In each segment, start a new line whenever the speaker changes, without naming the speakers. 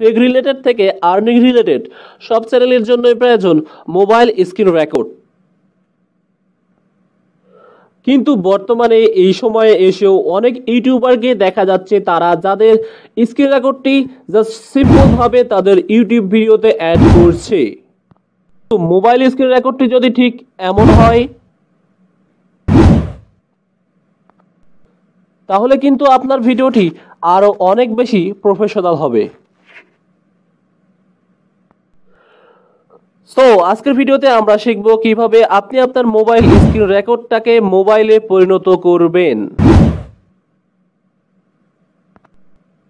take related থেকে earning related সব চ্যানেলের জন্যই প্রয়োজন মোবাইল স্ক্রিন রেকর্ড কিন্তু বর্তমানে এই সময়ে এসেও অনেক ইউটিউবারকে দেখা যাচ্ছে তারা যাদের স্ক্রিন রেকর্ডটি জাস্ট সিম্পলভাবে তাদের ইউটিউব ভিডিওতে অ্যাড করছে তো মোবাইল স্ক্রিন রেকর্ডটি যদি ঠিক এমন হয় তাহলে কিন্তু আপনার ভিডিওটি আরও অনেক বেশি প্রফেশনাল হবে সো আজকের ভিডিওতে আমরা শিখব কিভাবে আপনি আপনার মোবাইল স্ক্রিন রেকর্ডটাকে মোবাইলে পরিণত করবেন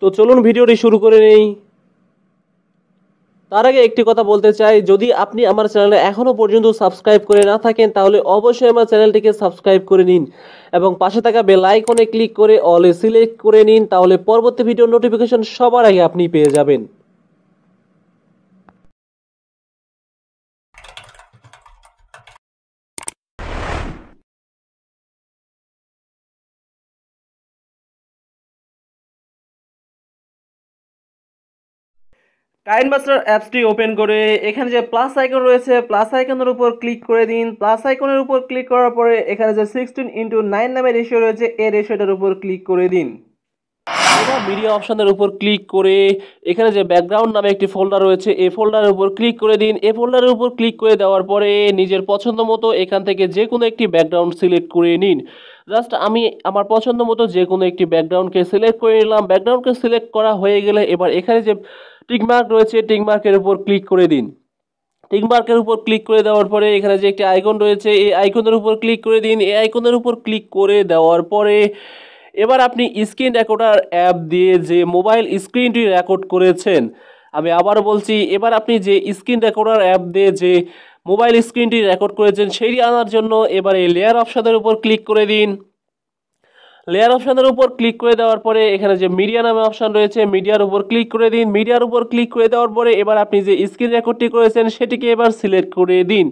তো চলুন ভিডিওটি শুরু করে নেই তার আগে একটি কথা বলতে চাই যদি আপনি আমার চ্যানেলে এখনও পর্যন্ত সাবস্ক্রাইব করে না থাকেন তাহলে অবশ্যই আমার চ্যানেলটিকে সাবস্ক্রাইব করে নিন এবং পাশে থাকা বেল আইকনে ক্লিক করে অলে সিলেক্ট করে নিন তাহলে পরবর্তী ভিডিও নোটিফিকেশন সবার আগে আপনি পেয়ে যাবেন টাইম মাস্টার অ্যাপসটি ওপেন করে এখানে যে প্লাস আইকন রয়েছে প্লাস আইকনের উপর ক্লিক করে দিন প্লাস আইকনের উপর ক্লিক করার পরে এখানে যে সিক্সটিন ইন্টু নাইন নামে রেশিও রয়েছে এই রেশিওটার উপর ক্লিক করে দিন এবার মিডিয়া অপশানের উপর ক্লিক করে এখানে যে ব্যাকগ্রাউন্ড নামে একটি ফোল্ডার রয়েছে এই ফোল্ডারের উপর ক্লিক করে দিন এই ফোল্ডারের উপর ক্লিক করে দেওয়ার পরে নিজের পছন্দ মতো এখান থেকে যে কোনো একটি ব্যাকগ্রাউন্ড সিলেক্ট করে নিন জাস্ট আমি আমার পছন্দ মতো যে কোনো একটি ব্যাকগ্রাউন্ডকে সিলেক্ট করে নিলাম ব্যাকগ্রাউন্ডকে সিলেক্ট করা হয়ে গেলে এবার এখানে যে টিকমার্ক রয়েছে টিকমার্কের উপর ক্লিক করে দিন টিকমার্কের উপর ক্লিক করে দেওয়ার পরে এখানে যে একটি আইকন রয়েছে এই আইকনের উপর ক্লিক করে দিন এই আইকনের উপর ক্লিক করে দেওয়ার পরে এবার আপনি স্ক্রিন রেকর্ডার অ্যাপ দিয়ে যে মোবাইল স্ক্রিনটি রেকর্ড করেছেন আমি আবার বলছি এবার আপনি যে স্ক্রিন রেকর্ডার অ্যাপ দিয়ে যে মোবাইল স্ক্রিনটি রেকর্ড করেছেন সেই আনার জন্য এবার এই লেয়ার অপশানের উপর ক্লিক করে দিন লেয়ার অপশানের উপর ক্লিক করে দেওয়ার পরে এখানে যে মিডিয়া নামে অপশান রয়েছে মিডিয়ার উপর ক্লিক করে দিন মিডিয়ার উপর ক্লিক করে দেওয়ার পরে এবার আপনি যে স্ক্রিন রেকর্ডটি করেছেন সেটিকে এবার সিলেক্ট করে দিন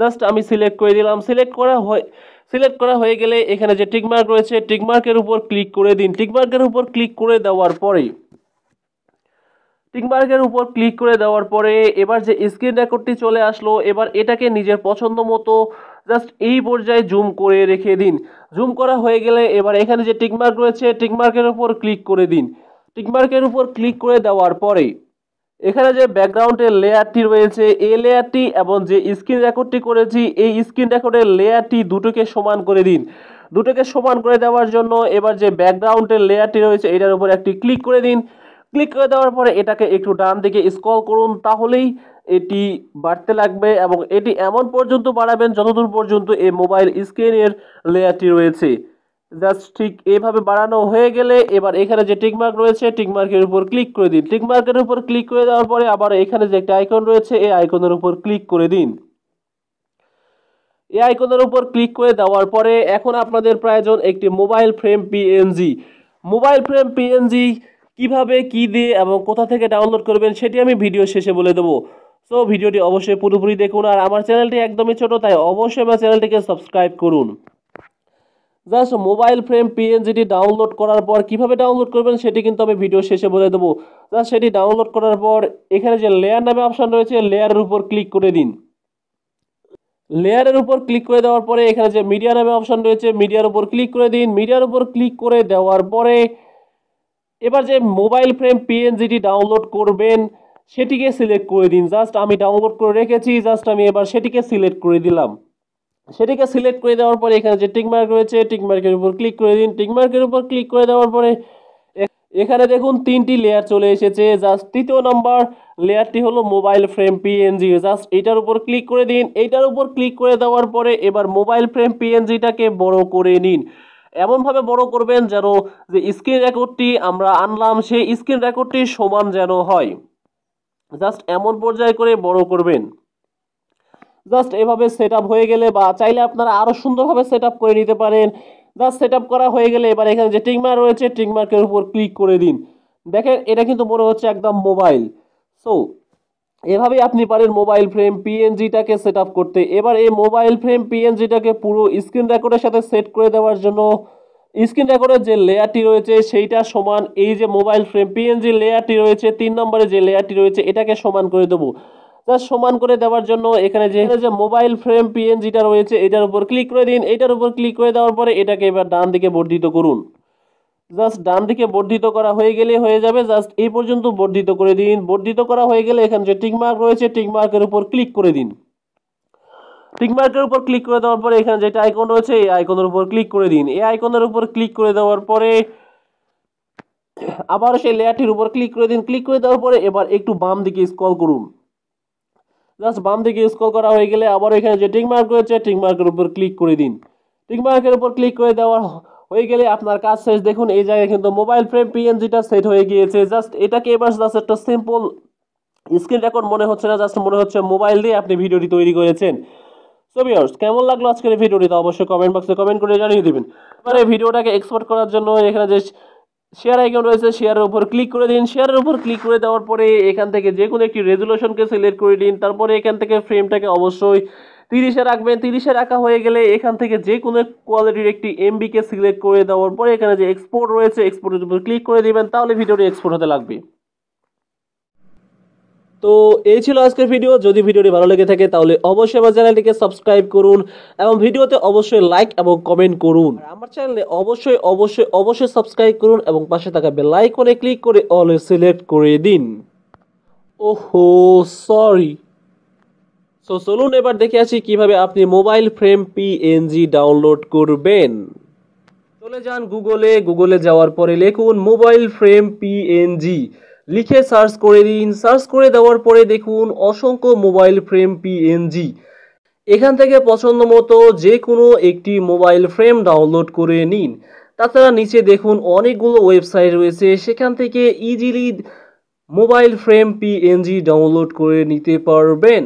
জাস্ট আমি সিলেক্ট করে দিলাম সিলেক্ট করা হয় সিলেক্ট করা হয়ে গেলে এখানে যে টিকমার্ক রয়েছে টিকমার্কের উপর ক্লিক করে দিন টিকমার্কের উপর ক্লিক করে দেওয়ার পরে টিকমার্কের উপর ক্লিক করে দেওয়ার পরে এবার যে স্ক্রিন রেকর্ডটি চলে আসলো এবার এটাকে নিজের পছন্দ মতো জাস্ট এই পর্যায়ে জুম করে রেখে দিন জুম করা হয়ে গেলে এবার এখানে যে টিকমার্ক রয়েছে টিকমার্কের উপর ক্লিক করে দিন টিকমার্কের উপর ক্লিক করে দেওয়ার পরে এখানে যে ব্যাকগ্রাউন্ডের লেয়ারটি রয়েছে এই লেয়ারটি এবং যে স্ক্রিন রেকর্ডটি করেছি এই স্ক্রিন রেকর্ডের লেয়ারটি দুটোকে সমান করে দিন দুটোকে সমান করে দেওয়ার জন্য এবার যে ব্যাকগ্রাউন্ডের লেয়ারটি রয়েছে এটার উপর একটি ক্লিক করে দিন ক্লিক করে দেওয়ার পরে এটাকে একটু ডান দিকে স্ক্রল করুন তাহলেই এটি বাড়তে লাগবে এবং এটি এমন পর্যন্ত বাড়াবেন যতদূর পর্যন্ত এই মোবাইল স্ক্রিনের লেয়ারটি রয়েছে জাস্ট ঠিক এইভাবে বাড়ানো হয়ে গেলে এবার এখানে যে টিকমার্ক রয়েছে টিকমার্কের উপর ক্লিক করে দিন টিকমার্কের উপর ক্লিক করে দেওয়ার পরে আবার এখানে যে একটা আইকন রয়েছে এই আইকনের উপর ক্লিক করে দিন এই আইকনের উপর ক্লিক করে দেওয়ার পরে এখন আপনাদের প্রয়োজন একটি mobile frame PNG mobile frame PNG কিভাবে কি দিয়ে এবং কোথা থেকে ডাউনলোড করবেন সেটি আমি ভিডিও শেষে বলে দেবো সো ভিডিওটি অবশ্যই পুরোপুরি দেখুন আর আমার চ্যানেলটি একদমই ছোট তাই অবশ্যই আমার চ্যানেলটিকে সাবস্ক্রাইব করুন জাস্ট মোবাইল ফ্রেম পিএনজিটি ডাউনলোড করার পর কিভাবে ডাউনলোড করবেন সেটি কিন্তু আমি ভিডিও শেষে বলে দেবো জাস্ট সেটি ডাউনলোড করার পর এখানে যে লেয়ার নামে অপশান রয়েছে লেয়ারের উপর ক্লিক করে দিন লেয়ারের উপর ক্লিক করে দেওয়ার পরে এখানে যে মিডিয়া নামে অপশান রয়েছে মিডিয়ার উপর ক্লিক করে দিন মিডিয়ার উপর ক্লিক করে দেওয়ার পরে এবার যে মোবাইল ফ্রেম পিএনজিটি ডাউনলোড করবেন সেটিকে সিলেক্ট করে দিন জাস্ট আমি ডাউনলোড করে রেখেছি জাস্ট আমি এবার সেটিকে সিলেক্ট করে দিলাম সেটিকে সিলেক্ট করে দেওয়ার পরে এখানে যে টিকমার্ক রয়েছে টিকমার্কের উপর ক্লিক করে দিন টিকমার্কের উপর ক্লিক করে দেওয়ার পরে এখানে দেখুন তিনটি লেয়ার চলে এসেছে জাস্ট তৃতীয় নম্বর লেয়ারটি হলো মোবাইল ফ্রেম পিএনজি জাস্ট এটার উপর ক্লিক করে দিন এটার উপর ক্লিক করে দেওয়ার পরে এবার মোবাইল ফ্রেম পিএনজিটাকে বড় করে নিন এমনভাবে বড় করবেন যেন যে স্ক্রিন রেকর্ডটি আমরা আনলাম সেই স্ক্রিন রেকর্ডটি সমান যেন হয় জাস্ট এমন পর্যায়ে করে বড় করবেন জাস্ট এভাবে সেট হয়ে গেলে বা চাইলে আপনারা আরও সুন্দরভাবে সেট করে নিতে পারেন জাস্ট সেট করা হয়ে গেলে এবার এখানে যে টিকমার রয়েছে টিকমার্কের উপর ক্লিক করে দিন দেখেন এটা কিন্তু মনে হচ্ছে একদম মোবাইল সো এভাবেই আপনি পারেন মোবাইল ফ্রেম পিএনজিটাকে সেট আপ করতে এবার এই মোবাইল ফ্রেম পিএনজিটাকে পুরো স্ক্রিন রেকর্ডের সাথে সেট করে দেওয়ার জন্য স্ক্রিন রেকর্ডের যে লেয়ারটি রয়েছে সেইটা সমান এই যে মোবাইল ফ্রেম পিএনজি লেয়ারটি রয়েছে তিন নম্বরে যে লেয়ারটি রয়েছে এটাকে সমান করে দেবো তার সমান করে দেওয়ার জন্য এখানে যে যে মোবাইল ফ্রেম পিএনজিটা রয়েছে এটার উপর ক্লিক করে দিন এটার উপর ক্লিক করে দেওয়ার পরে এটাকে এবার ডান দিকে বর্ধিত করুন জাস্ট ডান দিকে বর্ধিত করা হয়ে গেলে হয়ে যাবে জাস্ট এই পর্যন্ত বর্ধিত করে দিন বর্ধিত করা হয়ে গেলে এখানে যে টিকমার্ক রয়েছে টিকমার্কের উপর ক্লিক করে দিন টিকমার্কের উপর ক্লিক করে দেওয়ার পরে এখানে যেটা আইকন রয়েছে এই আইকনের উপর ক্লিক করে দিন এই আইকনের উপর ক্লিক করে দেওয়ার পরে আবার সেই লেয়ারটির উপর ক্লিক করে দিন ক্লিক করে দেওয়ার পরে এবার একটু বাম দিকে স্ক্রল করুন জাস্ট বাম দিকে স্ক্রল করা হয়ে গেলে আবার এখানে যে টিকমার্ক রয়েছে টিকমার্কের উপর ক্লিক করে দিন টিকমার্কের উপর ক্লিক করে দেওয়ার হয়ে গেলে আপনার কাজ শেষ দেখুন এই জায়গায় কিন্তু মোবাইল ফ্রেম পিএনজিটা সেট হয়ে গিয়েছে জাস্ট এটাকে এবার জাস্ট একটা সিম্পল স্ক্রিন রেকর্ড মনে হচ্ছে না জাস্ট মনে হচ্ছে মোবাইল দিয়ে আপনি ভিডিওটি তৈরি করেছেন সোভিয়ার্স কেমন লাগলো আজকের ভিডিওটি অবশ্যই কমেন্ট বক্সে কমেন্ট করে জানিয়ে দেবেন এবার এই ভিডিওটাকে এক্সপোর্ট করার জন্য এখানে যে শেয়ার আইকন রয়েছে শেয়ারের উপর ক্লিক করে দিন শেয়ারের উপর ক্লিক করে দেওয়ার পরে এখান থেকে যে কোনো একটি রেজুলেশনকে সিলেক্ট করে দিন তারপরে এখান থেকে ফ্রেমটাকে অবশ্যই তিরিশে রাখবেন তিরিশে রাখা হয়ে গেলে এখান থেকে যে কোনো কোয়ালিটির একটি এমবিকে সিলেক্ট করে দেওয়ার পরে এখানে যে এক্সপোর্ট রয়েছে এক্সপোর্টের উপর ক্লিক করে দেবেন তাহলে ভিডিওটি এক্সপোর্ট হতে লাগবে তো এই ছিল আজকের ভিডিও যদি ভিডিওটি ভালো লেগে থাকে তাহলে অবশ্যই আমার চ্যানেলটিকে সাবস্ক্রাইব করুন এবং ভিডিওতে অবশ্যই লাইক এবং কমেন্ট করুন আমার চ্যানেলে অবশ্যই অবশ্যই অবশ্যই সাবস্ক্রাইব করুন এবং পাশে থাকা বেল আইকনে ক্লিক করে অল সিলেক্ট করে দিন ওহো সরি সো চলুন এবার দেখে আসি কিভাবে আপনি মোবাইল ফ্রেম পিএনজি ডাউনলোড করবেন চলে যান গুগলে গুগলে যাওয়ার পরে লিখুন মোবাইল ফ্রেম পিএনজি লিখে সার্চ করে দিন সার্চ করে দেওয়ার পরে দেখুন অসংখ্য মোবাইল ফ্রেম পিএনজি এখান থেকে পছন্দ মতো যে কোনো একটি মোবাইল ফ্রেম ডাউনলোড করে নিন তাছাড়া নিচে দেখুন অনেকগুলো ওয়েবসাইট রয়েছে সেখান থেকে easily mobile frame PNG download করে নিতে পারবেন